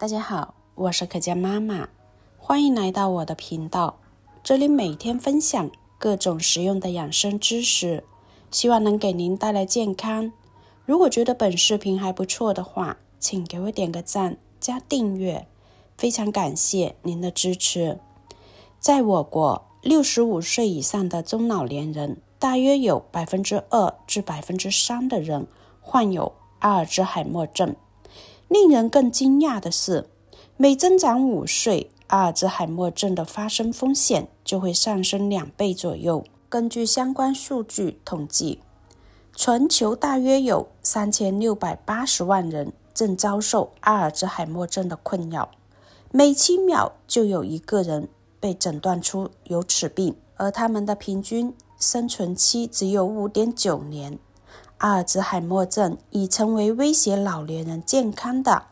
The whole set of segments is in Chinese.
大家好，我是可嘉妈妈，欢迎来到我的频道。这里每天分享各种实用的养生知识，希望能给您带来健康。如果觉得本视频还不错的话，请给我点个赞加订阅，非常感谢您的支持。在我国，六十五岁以上的中老年人，大约有百分之二至百分之三的人患有阿尔兹海默症。令人更惊讶的是，每增长五岁，阿尔兹海默症的发生风险就会上升两倍左右。根据相关数据统计，全球大约有三千六百八十万人正遭受阿尔兹海默症的困扰，每七秒就有一个人被诊断出有此病，而他们的平均生存期只有五点九年。阿尔兹海默症已成为威胁老年人健康的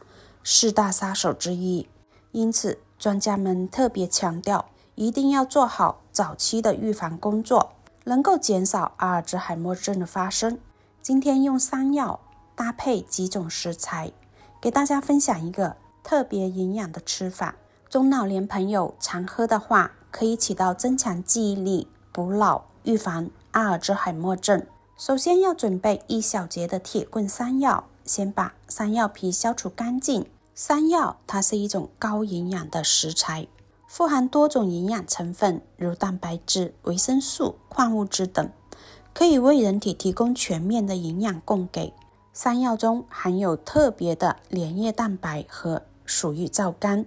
四大杀手之一，因此专家们特别强调，一定要做好早期的预防工作，能够减少阿尔兹海默症的发生。今天用山药搭配几种食材，给大家分享一个特别营养的吃法。中老年朋友常喝的话，可以起到增强记忆力、补脑、预防阿尔兹海默症。首先要准备一小节的铁棍山药，先把山药皮消除干净。山药它是一种高营养的食材，富含多种营养成分，如蛋白质、维生素、矿物质等，可以为人体提供全面的营养供给。山药中含有特别的黏液蛋白和鼠疫皂苷，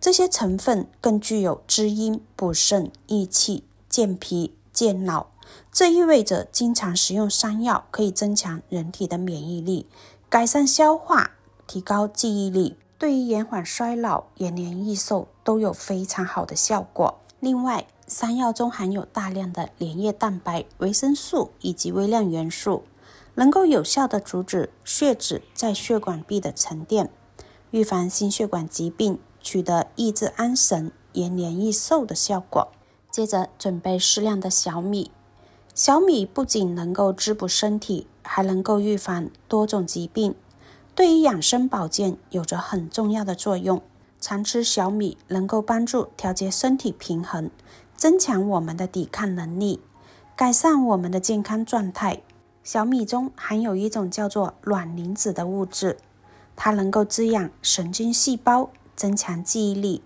这些成分更具有滋阴、补肾、益气、健脾。健脑，这意味着经常食用山药可以增强人体的免疫力，改善消化，提高记忆力，对于延缓衰老、延年益寿都有非常好的效果。另外，山药中含有大量的粘液蛋白、维生素以及微量元素，能够有效的阻止血脂在血管壁的沉淀，预防心血管疾病，取得抑制安神、延年益寿的效果。接着准备适量的小米，小米不仅能够滋补身体，还能够预防多种疾病，对于养生保健有着很重要的作用。常吃小米能够帮助调节身体平衡，增强我们的抵抗能力，改善我们的健康状态。小米中含有一种叫做卵磷脂的物质，它能够滋养神经细胞，增强记忆力，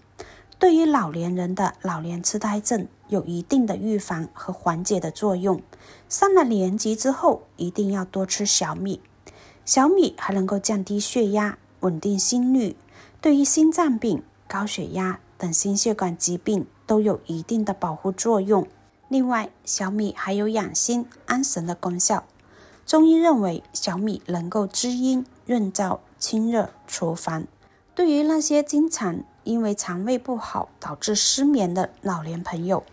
对于老年人的老年痴呆症。有一定的预防和缓解的作用。上了年纪之后，一定要多吃小米。小米还能够降低血压、稳定心率，对于心脏病、高血压等心血管疾病都有一定的保护作用。另外，小米还有养心安神的功效。中医认为，小米能够滋阴润燥、清热除烦，对于那些经常因为肠胃不好导致失眠的老年朋友。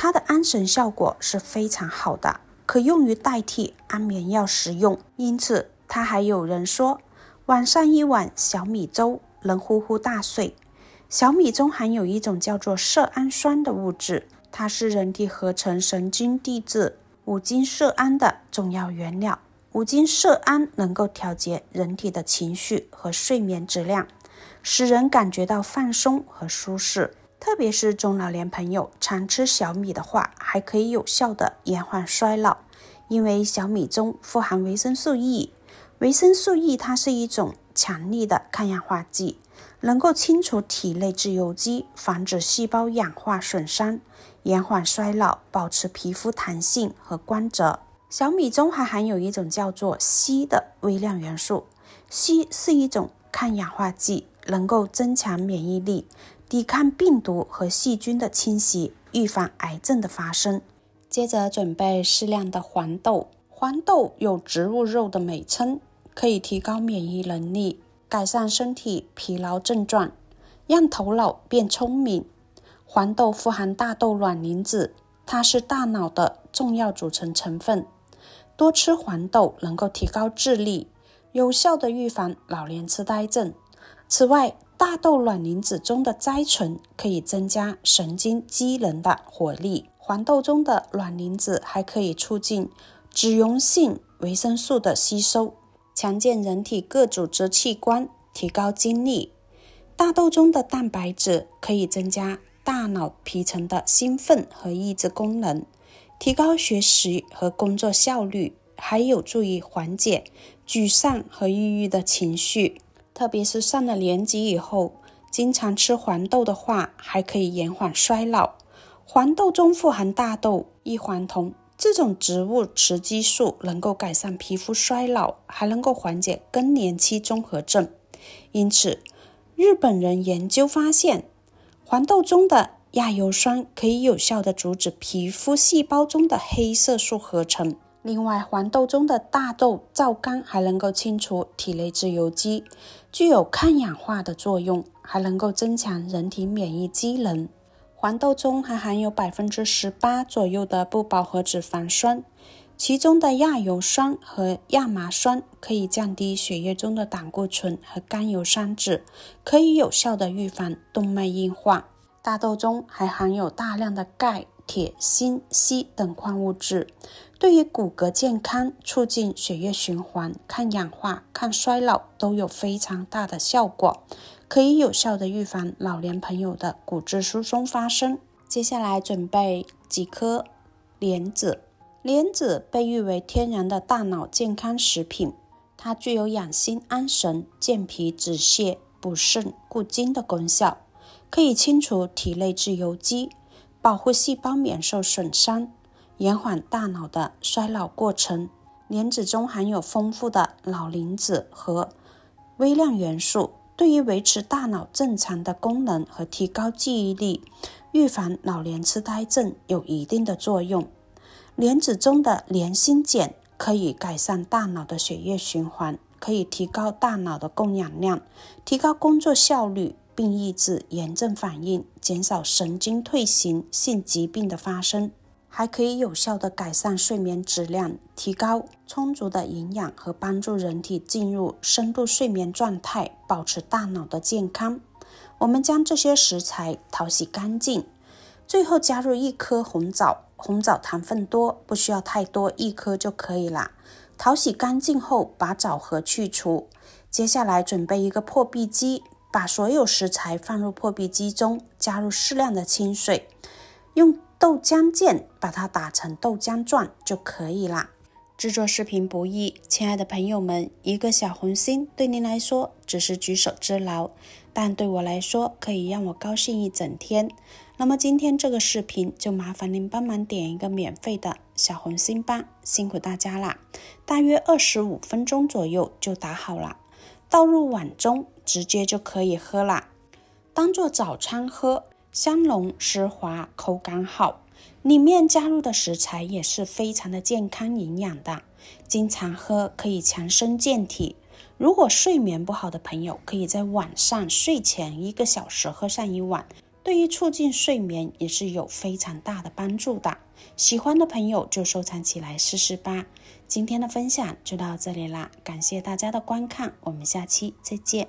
它的安神效果是非常好的，可用于代替安眠药食用。因此，它还有人说，晚上一碗小米粥能呼呼大睡。小米中含有一种叫做色氨酸的物质，它是人体合成神经递质五精色胺的重要原料。五精色胺能够调节人体的情绪和睡眠质量，使人感觉到放松和舒适。特别是中老年朋友常吃小米的话，还可以有效的延缓衰老，因为小米中富含维生素 E，维生素 E 它是一种强力的抗氧化剂，能够清除体内自由基，防止细胞氧化损伤，延缓衰老，保持皮肤弹性和光泽。小米中还含有一种叫做硒的微量元素，硒是一种抗氧化剂。能够增强免疫力，抵抗病毒和细菌的侵袭，预防癌症的发生。接着准备适量的黄豆，黄豆有“植物肉”的美称，可以提高免疫能力，改善身体疲劳症状，让头脑变聪明。黄豆富含大豆卵磷脂，它是大脑的重要组成成分。多吃黄豆能够提高智力，有效的预防老年痴呆症。此外，大豆卵磷脂中的甾醇可以增加神经机能的活力；黄豆中的卵磷脂还可以促进脂溶性维生素的吸收，强健人体各组织器官，提高精力。大豆中的蛋白质可以增加大脑皮层的兴奋和抑制功能，提高学习和工作效率，还有助于缓解沮丧和抑郁的情绪。特别是上了年纪以后，经常吃黄豆的话，还可以延缓衰老。黄豆中富含大豆异黄酮，这种植物雌激素能够改善皮肤衰老，还能够缓解更年期综合症。因此，日本人研究发现，黄豆中的亚油酸可以有效的阻止皮肤细胞中的黑色素合成。另外，黄豆中的大豆皂苷还能够清除体内自由基，具有抗氧化的作用，还能够增强人体免疫机能。黄豆中还含有百分之十八左右的不饱和脂肪酸，其中的亚油酸和亚麻酸可以降低血液中的胆固醇和甘油三酯，可以有效的预防动脉硬化。大豆中还含有大量的钙。铁、锌、硒等矿物质，对于骨骼健康、促进血液循环、抗氧化、抗衰老都有非常大的效果，可以有效的预防老年朋友的骨质疏松发生。接下来准备几颗莲子，莲子被誉为天然的大脑健康食品，它具有养心安神、健脾止泻、补肾固精的功效，可以清除体内自由基。保护细胞免受损伤，延缓大脑的衰老过程。莲子中含有丰富的脑磷脂和微量元素，对于维持大脑正常的功能和提高记忆力、预防老年痴呆症有一定的作用。莲子中的莲心碱可以改善大脑的血液循环，可以提高大脑的供氧量，提高工作效率。并抑制炎症反应，减少神经退行性疾病的发生，还可以有效地改善睡眠质量，提高充足的营养和帮助人体进入深度睡眠状态，保持大脑的健康。我们将这些食材淘洗干净，最后加入一颗红枣。红枣糖分多，不需要太多，一颗就可以了。淘洗干净后，把枣核去除。接下来准备一个破壁机。把所有食材放入破壁机中，加入适量的清水，用豆浆键把它打成豆浆状就可以啦。制作视频不易，亲爱的朋友们，一个小红心对您来说只是举手之劳，但对我来说可以让我高兴一整天。那么今天这个视频就麻烦您帮忙点一个免费的小红心吧，辛苦大家啦！大约二十五分钟左右就打好了，倒入碗中。直接就可以喝了，当做早餐喝，香浓丝滑，口感好。里面加入的食材也是非常的健康营养的，经常喝可以强身健体。如果睡眠不好的朋友，可以在晚上睡前一个小时喝上一碗，对于促进睡眠也是有非常大的帮助的。喜欢的朋友就收藏起来试试吧。今天的分享就到这里啦，感谢大家的观看，我们下期再见。